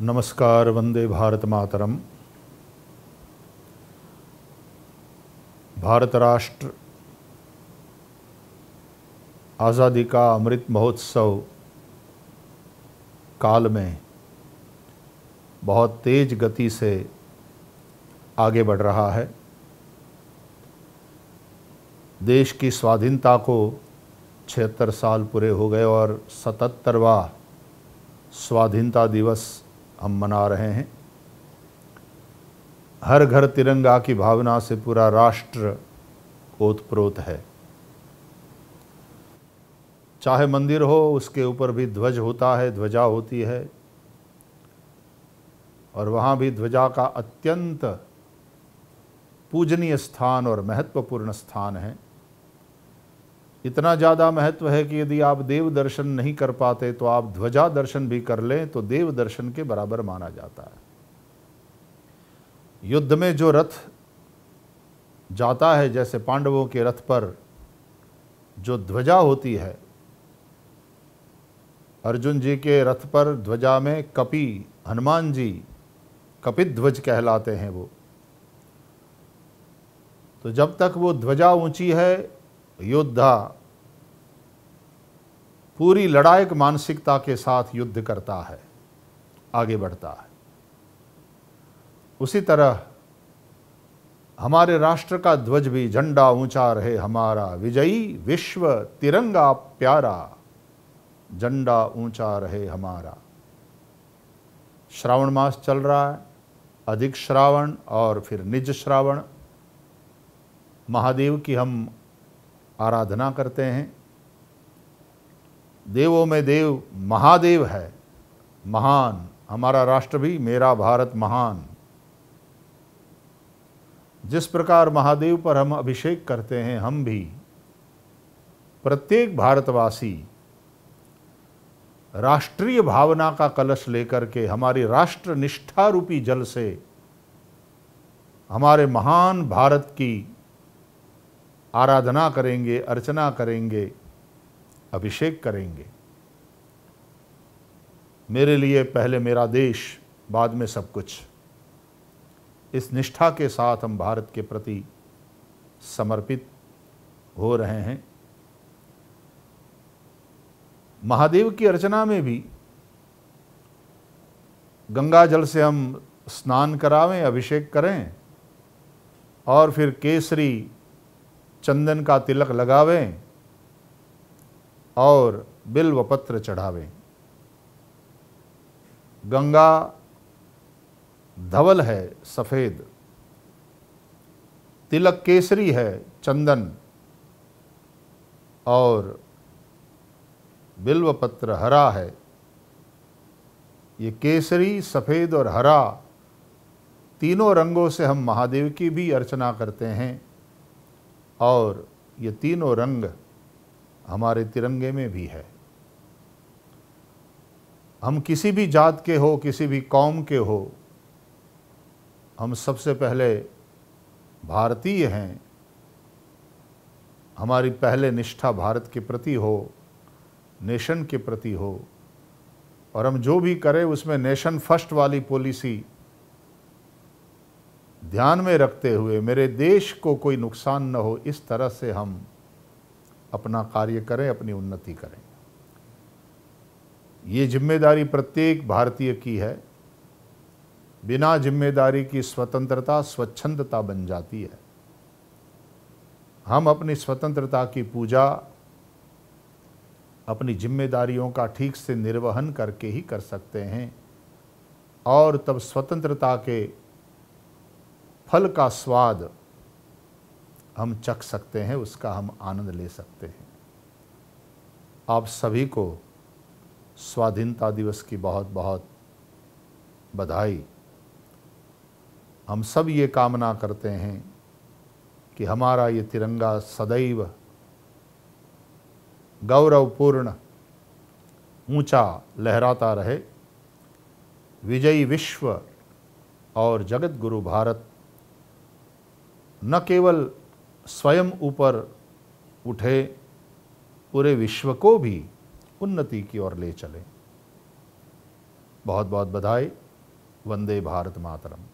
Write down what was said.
नमस्कार वंदे भारत मातरम भारत राष्ट्र आज़ादी का अमृत महोत्सव काल में बहुत तेज गति से आगे बढ़ रहा है देश की स्वाधीनता को छिहत्तर साल पूरे हो गए और सतहत्तरवा स्वाधीनता दिवस हम मना रहे हैं हर घर तिरंगा की भावना से पूरा राष्ट्र ओतप्रोत है चाहे मंदिर हो उसके ऊपर भी ध्वज होता है ध्वजा होती है और वहाँ भी ध्वजा का अत्यंत पूजनीय स्थान और महत्वपूर्ण स्थान है इतना ज़्यादा महत्व है कि यदि आप देव दर्शन नहीं कर पाते तो आप ध्वजा दर्शन भी कर लें तो देव दर्शन के बराबर माना जाता है युद्ध में जो रथ जाता है जैसे पांडवों के रथ पर जो ध्वजा होती है अर्जुन जी के रथ पर ध्वजा में कपि हनुमान जी कपित ध्वज कहलाते हैं वो तो जब तक वो ध्वजा ऊंची है योद्धा पूरी लड़ायक मानसिकता के साथ युद्ध करता है आगे बढ़ता है उसी तरह हमारे राष्ट्र का ध्वज भी झंडा ऊंचा रहे हमारा विजयी विश्व तिरंगा प्यारा झंडा ऊंचा रहे हमारा श्रावण मास चल रहा है अधिक श्रावण और फिर निज श्रावण महादेव की हम आराधना करते हैं देवों में देव महादेव है महान हमारा राष्ट्र भी मेरा भारत महान जिस प्रकार महादेव पर हम अभिषेक करते हैं हम भी प्रत्येक भारतवासी राष्ट्रीय भावना का कलश लेकर के हमारी राष्ट्र निष्ठा रूपी जल से हमारे महान भारत की आराधना करेंगे अर्चना करेंगे अभिषेक करेंगे मेरे लिए पहले मेरा देश बाद में सब कुछ इस निष्ठा के साथ हम भारत के प्रति समर्पित हो रहे हैं महादेव की अर्चना में भी गंगा जल से हम स्नान करावें अभिषेक करें और फिर केसरी चंदन का तिलक लगावें और बिल्व पत्र चढ़ावे गंगा धवल है सफ़ेद तिलक केसरी है चंदन और बिल्व पत्र हरा है ये केसरी सफ़ेद और हरा तीनों रंगों से हम महादेव की भी अर्चना करते हैं और ये तीनों रंग हमारे तिरंगे में भी है हम किसी भी जात के हो किसी भी कौम के हो हम सबसे पहले भारतीय हैं हमारी पहले निष्ठा भारत के प्रति हो नेशन के प्रति हो और हम जो भी करें उसमें नेशन फर्स्ट वाली पॉलिसी ध्यान में रखते हुए मेरे देश को कोई नुकसान न हो इस तरह से हम अपना कार्य करें अपनी उन्नति करें ये जिम्मेदारी प्रत्येक भारतीय की है बिना जिम्मेदारी की स्वतंत्रता स्वच्छंदता बन जाती है हम अपनी स्वतंत्रता की पूजा अपनी जिम्मेदारियों का ठीक से निर्वहन करके ही कर सकते हैं और तब स्वतंत्रता के फल का स्वाद हम चख सकते हैं उसका हम आनंद ले सकते हैं आप सभी को स्वाधीनता दिवस की बहुत बहुत बधाई हम सब ये कामना करते हैं कि हमारा ये तिरंगा सदैव गौरवपूर्ण ऊंचा लहराता रहे विजयी विश्व और जगत गुरु भारत न केवल स्वयं ऊपर उठे पूरे विश्व को भी उन्नति की ओर ले चले बहुत बहुत बधाई वंदे भारत मातरम